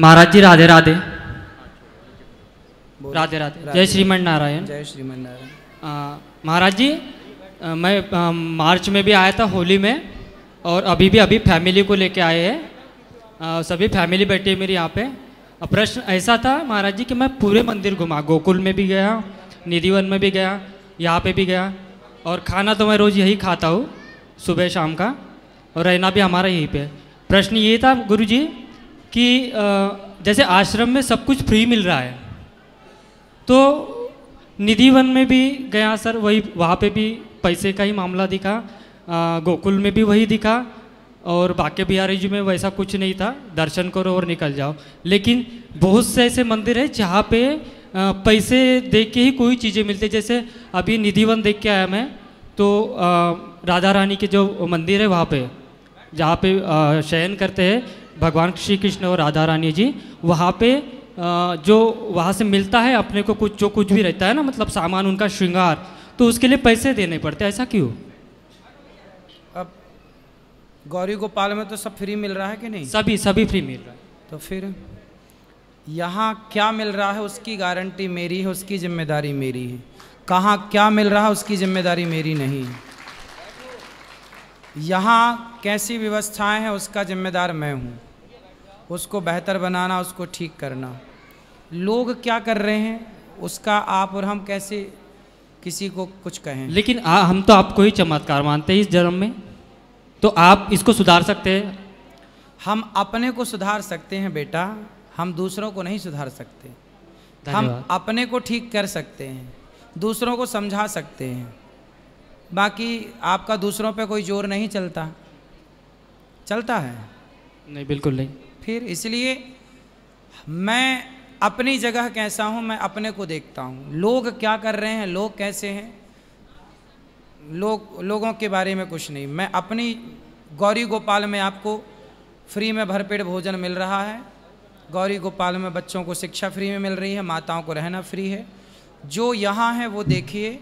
महाराज जी राधे राधे राधे राधे जय श्रीमन नारायण जय श्रीमन नारायण महाराज जी आ, मैं आ, मार्च में भी आया था होली में और अभी भी अभी फैमिली को लेके आए हैं सभी फैमिली बैठी है मेरी यहाँ पे प्रश्न ऐसा था महाराज जी कि मैं पूरे मंदिर घुमा गोकुल में भी गया निधिवन में भी गया यहाँ पे भी गया और खाना तो मैं रोज़ यही खाता हूँ सुबह शाम का और रहना भी हमारा यहीं पे प्रश्न ये था गुरु जी कि जैसे आश्रम में सब कुछ फ्री मिल रहा है तो निधि वन में भी गया सर वही वहाँ पे भी पैसे का ही मामला दिखा गोकुल में भी वही दिखा और बाक्य बिहारी जी में वैसा कुछ नहीं था दर्शन करो और निकल जाओ लेकिन बहुत से ऐसे मंदिर है जहाँ पे पैसे दे के ही कोई चीज़ें मिलती जैसे अभी निधिवन देख के आया मैं तो राधा रानी के जो मंदिर है वहाँ पे जहाँ पे शयन करते हैं भगवान श्री कृष्ण और राधा रानी जी वहाँ पे जो वहाँ से मिलता है अपने को कुछ जो कुछ भी रहता है ना मतलब सामान उनका श्रृंगार तो उसके लिए पैसे देने पड़ते ऐसा क्यों अब गौरी गोपाल में तो सब फ्री मिल रहा है कि नहीं सभी सभी फ्री मिल रहा है तो फिर यहाँ क्या मिल रहा है उसकी गारंटी मेरी है उसकी जिम्मेदारी मेरी है कहाँ क्या मिल रहा है उसकी जिम्मेदारी मेरी नहीं है यहाँ कैसी व्यवस्थाएं हैं उसका जिम्मेदार मैं हूँ उसको बेहतर बनाना उसको ठीक करना लोग क्या कर रहे हैं उसका आप और हम कैसे किसी को कुछ कहें लेकिन आ, हम तो आपको ही चमत्कार मानते हैं इस जन्म में तो आप इसको सुधार सकते हैं हम अपने को सुधार सकते हैं बेटा हम दूसरों को नहीं सुधार सकते हम अपने को ठीक कर सकते हैं दूसरों को समझा सकते हैं बाकी आपका दूसरों पे कोई जोर नहीं चलता चलता है नहीं बिल्कुल नहीं फिर इसलिए मैं अपनी जगह कैसा हूँ मैं अपने को देखता हूँ लोग क्या कर रहे हैं लोग कैसे हैं लोग लोगों के बारे में कुछ नहीं मैं अपनी गौरी गोपाल में आपको फ्री में भरपेट भोजन मिल रहा है गौरी गोपाल में बच्चों को शिक्षा फ्री में मिल रही है माताओं को रहना फ्री है जो यहाँ है वो देखिए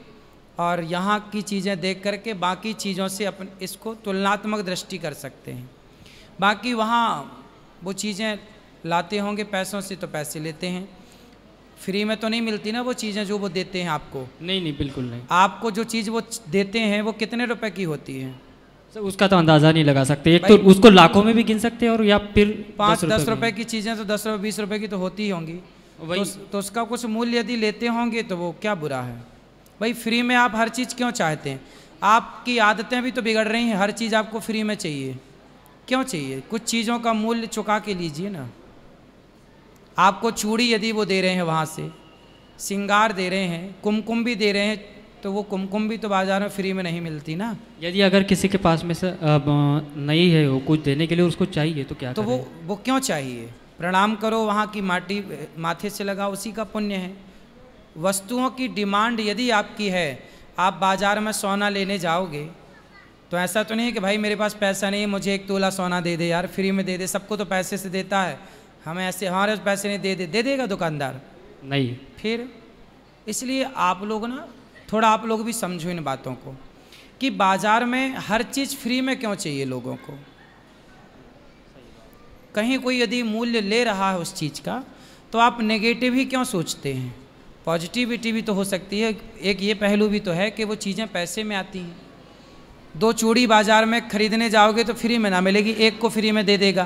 और यहाँ की चीज़ें देख करके बाकी चीज़ों से अपन इसको तुलनात्मक दृष्टि कर सकते हैं बाकी वहाँ वो चीज़ें लाते होंगे पैसों से तो पैसे लेते हैं फ्री में तो नहीं मिलती ना वो चीज़ें जो वो देते हैं आपको नहीं नहीं बिल्कुल नहीं आपको जो चीज़ वो देते हैं वो कितने रुपए की होती है सर उसका तो अंदाज़ा नहीं लगा सकते एक तो उसको लाखों में भी गिन सकते हैं और या फिर पाँच दस रुपए की चीज़ें तो दस रुपये बीस रुपये की तो होती ही होंगी वही तो, तो उसका कुछ मूल्य यदि लेते होंगे तो वो क्या बुरा है भाई फ्री में आप हर चीज़ क्यों चाहते हैं आपकी आदतें भी तो बिगड़ रही हैं हर चीज़ आपको फ्री में चाहिए क्यों चाहिए कुछ चीज़ों का मूल्य चुका के लीजिए ना आपको चूड़ी यदि वो दे रहे हैं वहाँ से सिंगार दे रहे हैं कुमकुम भी दे रहे हैं तो वो कुमकुम भी तो बाजार में फ्री में नहीं मिलती ना यदि अगर किसी के पास में से नहीं है वो कुछ देने के लिए उसको चाहिए तो क्या तो वो वो क्यों चाहिए प्रणाम करो वहाँ की माटी माथे से लगा उसी का पुण्य है वस्तुओं की डिमांड यदि आपकी है आप बाज़ार में सोना लेने जाओगे तो ऐसा तो नहीं है कि भाई मेरे पास पैसा नहीं है मुझे एक तोला सोना दे दे यार फ्री में दे दे सबको तो पैसे से देता है हमें ऐसे हमारे पैसे नहीं दे दे दे देगा दुकानदार नहीं फिर इसलिए आप लोग ना थोड़ा आप लोग भी समझो इन बातों को कि बाज़ार में हर चीज़ फ्री में क्यों चाहिए लोगों को कहीं कोई यदि मूल्य ले रहा है उस चीज़ का तो आप नेगेटिव ही क्यों सोचते हैं पॉजिटिविटी भी तो हो सकती है एक ये पहलू भी तो है कि वो चीज़ें पैसे में आती हैं दो चूड़ी बाज़ार में ख़रीदने जाओगे तो फ्री में ना मिलेगी एक को फ्री में दे देगा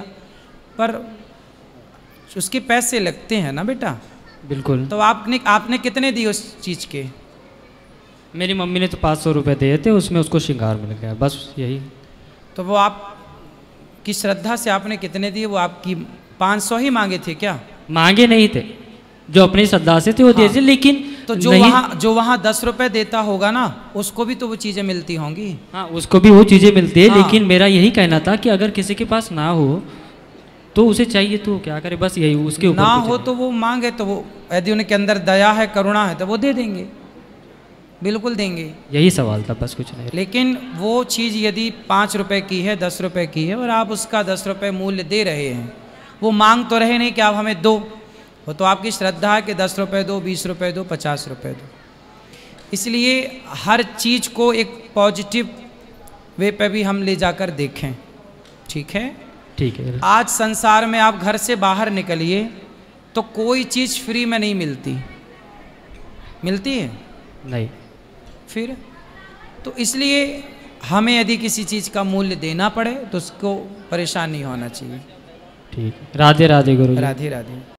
पर उसके पैसे लगते हैं ना बेटा बिल्कुल तो आपने आपने कितने दिए उस चीज़ के मेरी मम्मी ने तो पाँच सौ रुपये दिए थे उसमें उसको श्रृंगार मिल गया बस यही तो वो आप की श्रद्धा से आपने कितने दिए वो आपकी पाँच सौ ही मांगे थे क्या मांगे नहीं थे जो अपनी श्रद्धा से थे वो हाँ। दिए थे लेकिन तो जो वहाँ जो वहाँ दस रुपए देता होगा ना उसको भी तो वो चीज़ें मिलती होंगी हाँ उसको भी वो चीज़ें मिलती है हाँ। लेकिन मेरा यही कहना था कि अगर किसी के पास ना हो तो उसे चाहिए तो क्या करे बस यही उसके ऊपर ना हो तो वो मांगे तो वो यदि उनके अंदर दया है करुणा है तो वो दे देंगे बिल्कुल देंगे यही सवाल था बस कुछ नहीं लेकिन वो चीज़ यदि पाँच रुपए की है दस रुपए की है और आप उसका दस रुपए मूल्य दे रहे हैं वो मांग तो रहे नहीं कि आप हमें दो वो तो आपकी श्रद्धा है कि दस रुपये दो बीस रुपये दो पचास रुपये दो इसलिए हर चीज़ को एक पॉजिटिव वे पे भी हम ले जाकर देखें ठीक है ठीक है आज संसार में आप घर से बाहर निकलिए तो कोई चीज़ फ्री में नहीं मिलती मिलती है नहीं फिर तो इसलिए हमें यदि किसी चीज़ का मूल्य देना पड़े तो उसको परेशान नहीं होना चाहिए ठीक राधे राधे गुरु राधे राधे